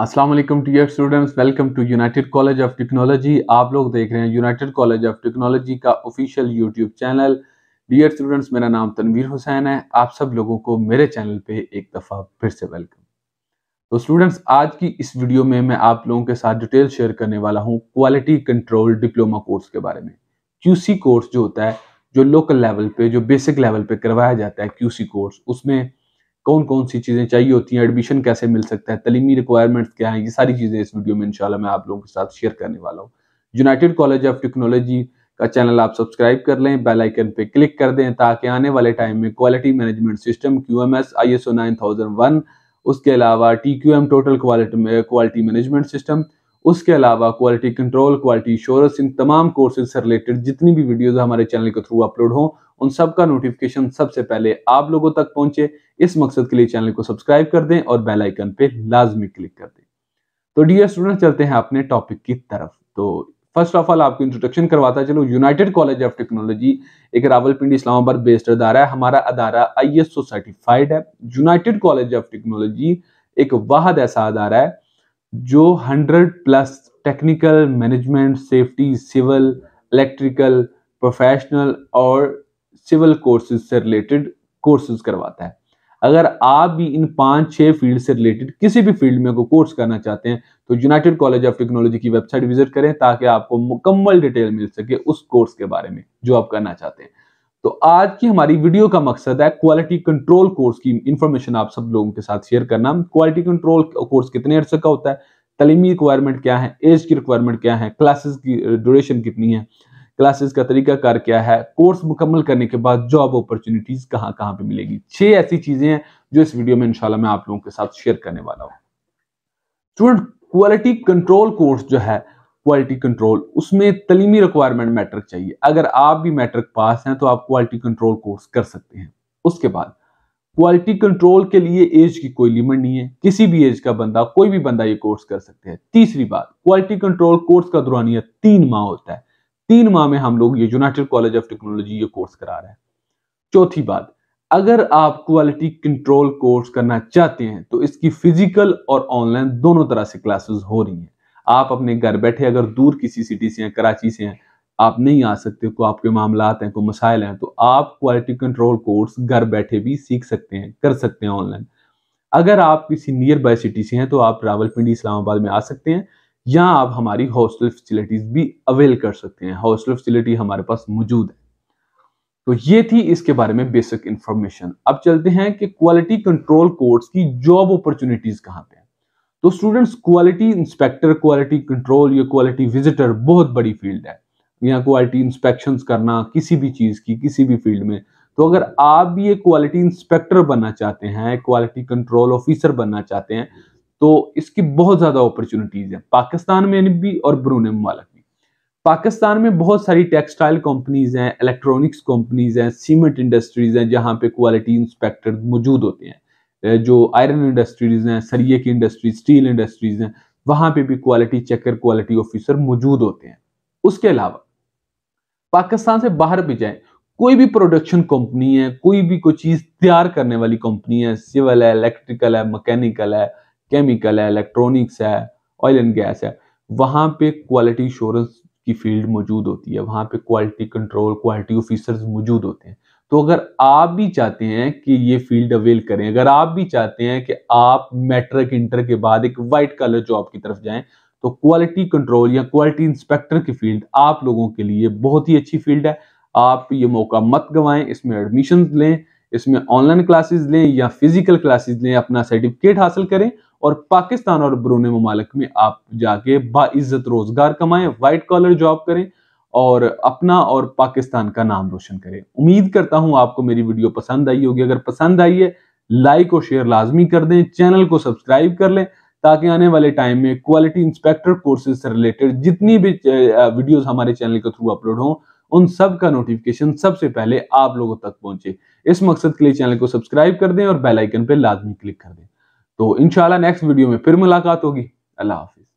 अस्सलाम वालेकुम students welcome to United College of Technology आप लोग देख रहे हैं यूनाइटेड कॉलेज ऑफ टेक्नोलॉजी का official YouTube channel dear students मेरा नाम तनवीर हुसैन है आप सब लोगों को मेरे चैनल पे एक दफ़ा फिर से वेलकम तो स्टूडेंट्स आज की इस वीडियो में मैं आप लोगों के साथ डिटेल शेयर करने वाला हूँ क्वालिटी कंट्रोल डिप्लोमा कोर्स के बारे में क्यूसी कोर्स जो होता है जो लोकल लेवल पे जो बेसिक लेवल पे करवाया जाता है क्यूसी कोर्स उसमें कौन कौन सी चीज़ें चाहिए होती हैं एडमिशन कैसे मिल सकता है तलीमी रिक्वायरमेंट्स क्या हैं ये सारी चीज़ें इस वीडियो में इंशाल्लाह मैं आप लोगों के साथ शेयर करने वाला हूँ यूनाइटेड कॉलेज ऑफ टेक्नोलॉजी का चैनल आप सब्सक्राइब कर लें बेल आइकन पे क्लिक कर दें ताकि आने वाले टाइम में quality management system Q M S I S O nine thousand one उसके अलावा T Q M total quality quality management system उसके अलावा क्वालिटी कंट्रोल क्वालिटी इंश्योरेंस इन तमाम कोर्सेज से रिलेटेड जितनी भी वीडियोस हमारे चैनल के थ्रू अपलोड हों उन सब का नोटिफिकेशन सबसे पहले आप लोगों तक पहुंचे इस मकसद के लिए चैनल को सब्सक्राइब कर दें और बेल आइकन पे लाजमी क्लिक कर दें तो डियर स्टूडेंट चलते हैं अपने टॉपिक की तरफ तो फर्स्ट ऑफ ऑल आपको इंट्रोडक्शन करवाता चलो यूनाइटेड कॉलेज ऑफ टेक्नोलॉजी एक रावलपिंडी इस्लामाबाद बेस्ड अदारा है हमारा अदारा आई सर्टिफाइड है यूनाइटेड कॉलेज ऑफ टेक्नोलॉजी एक वाहद ऐसा अदारा है जो 100 plus technical management safety civil electrical professional और सिविल कोर्सेज से रिलेटेड कोर्सेज करवाता है अगर आप भी इन पांच छह फील्ड से रिलेटेड किसी भी फील्ड में को कोर्स करना चाहते हैं तो यूनाइटेड कॉलेज ऑफ टेक्नोलॉजी की वेबसाइट विजिट करें ताकि आपको मुकम्मल डिटेल मिल सके उस कोर्स के बारे में जो आप करना चाहते हैं तो आज की हमारी वीडियो का मकसद है क्वालिटी कंट्रोल कोर्स की इंफॉर्मेशन आप सब लोगों के साथ शेयर करना क्वालिटी कंट्रोल कोर्स कितने अर्से का होता है तलीमी रिक्वायरमेंट क्या है एज की रिक्वायरमेंट क्या है क्लासेस की ड्यूरेशन कितनी है क्लासेस का तरीका कार क्या है कोर्स मुकम्मल करने के बाद जॉब अपॉर्चुनिटीज कहाँ कहाँ पे मिलेगी छह ऐसी चीजें हैं जो इस वीडियो में इंशाल्लाह मैं आप लोगों के साथ शेयर करने वाला हूँ स्टूडेंट क्वालिटी कंट्रोल कोर्स जो है क्वालिटी कंट्रोल उसमें तलीमी रिक्वायरमेंट मैट्रिक चाहिए अगर आप भी मैट्रिक पास हैं तो आप क्वालिटी कंट्रोल कोर्स कर सकते हैं उसके बाद क्वालिटी कंट्रोल के लिए एज की कोई लिमिट नहीं है किसी भी एज का बंदा कोई भी बंदा ये कोर्स कर सकते हैं तीसरी बात क्वालिटी कंट्रोल कोर्स का दुरानिया तीन माह होता है तीन माह में हम लोग ये यूनाइटेड कॉलेज ऑफ टेक्नोलॉजी ये कोर्स करा रहे हैं चौथी बात अगर आप क्वालिटी कंट्रोल कोर्स करना चाहते हैं तो इसकी फिजिकल और ऑनलाइन दोनों तरह से क्लासेस हो रही हैं आप अपने घर बैठे अगर दूर किसी सिटी से हैं कराची से हैं आप नहीं आ सकते को तो आपके मामला हैं कोई मसाइल हैं तो आप क्वालिटी कंट्रोल कोर्स घर बैठे भी सीख सकते हैं कर सकते हैं ऑनलाइन अगर आप किसी नियर बाय सिटी से हैं तो आप रावलपिंडी इस्लामाबाद में आ सकते हैं यहाँ आप हमारी हॉस्टल फैसिलिटीज भी अवेल कर सकते हैं हॉस्टल फैसिलिटी हमारे पास मौजूद है तो ये थी इसके बारे में बेसिक इंफॉर्मेशन अब चलते हैं कि क्वालिटी कंट्रोल कोर्स की जॉब अपॉर्चुनिटीज कहाँ पे तो students quality inspector quality control या क्वालिटी विजिटर बहुत बड़ी फील्ड है यहाँ क्वालिटी इंस्पेक्शन करना किसी भी चीज़ की किसी भी फील्ड में तो अगर आप भी ये क्वालिटी इंस्पेक्टर बनना चाहते हैं क्वालिटी कंट्रोल ऑफिसर बनना चाहते हैं तो इसकी बहुत ज़्यादा अपॉर्चुनिटीज़ हैं पाकिस्तान में भी और ब्रूने ममालक भी पाकिस्तान में बहुत सारी टेक्सटाइल कंपनीज हैं इलेक्ट्रॉनिक्स कंपनीज हैं सीमेंट इंडस्ट्रीज हैं जहाँ पे क्वालिटी इंस्पेक्टर मौजूद होते हैं जो आयरन इंडस्ट्रीज हैं सरिये की इंडस्ट्री स्टील इंडस्ट्रीज हैं वहां पे भी क्वालिटी चेकर क्वालिटी ऑफिसर मौजूद होते हैं उसके अलावा पाकिस्तान से बाहर भी जाए कोई भी प्रोडक्शन कंपनी है कोई भी कोई चीज तैयार करने वाली कंपनी है सिविल है इलेक्ट्रिकल है मैकेनिकल है केमिकल है इलेक्ट्रॉनिक्स है ऑयल एंड गैस है वहां पे क्वालिटी इंश्योरेंस की फील्ड मौजूद होती है वहां पे क्वालिटी कंट्रोल क्वालिटी ऑफिसर्स मौजूद होते हैं तो अगर आप भी चाहते हैं कि ये फील्ड अवेल करें अगर आप भी चाहते हैं कि आप मैट्रिक इंटर के बाद एक वाइट कलर जॉब की तरफ जाएं तो क्वालिटी कंट्रोल या क्वालिटी इंस्पेक्टर की फील्ड आप लोगों के लिए बहुत ही अच्छी फील्ड है आप ये मौका मत गंवाएं इसमें एडमिशन लें इसमें ऑनलाइन क्लासेस लें या फिजिकल क्लासेस लें अपना सर्टिफिकेट हासिल करें और पाकिस्तान और बरूने ममालक में आप जाके बाइज्जत रोजगार कमाएं वाइट कॉलर जॉब करें और अपना और पाकिस्तान का नाम रोशन करें उम्मीद करता हूं आपको मेरी वीडियो पसंद आई होगी अगर पसंद आई है लाइक और शेयर लाजमी कर दें चैनल को सब्सक्राइब कर लें ताकि आने वाले टाइम में क्वालिटी इंस्पेक्टर कोर्सेज से रिलेटेड जितनी भी वीडियोस हमारे चैनल के थ्रू अपलोड हों उन सब का नोटिफिकेशन सबसे पहले आप लोगों तक पहुंचे इस मकसद के लिए चैनल को सब्सक्राइब कर दें और बेलाइकन पर लाजमी क्लिक कर दें तो इनशाला नेक्स्ट वीडियो में फिर मुलाकात होगी अल्लाह हाफिज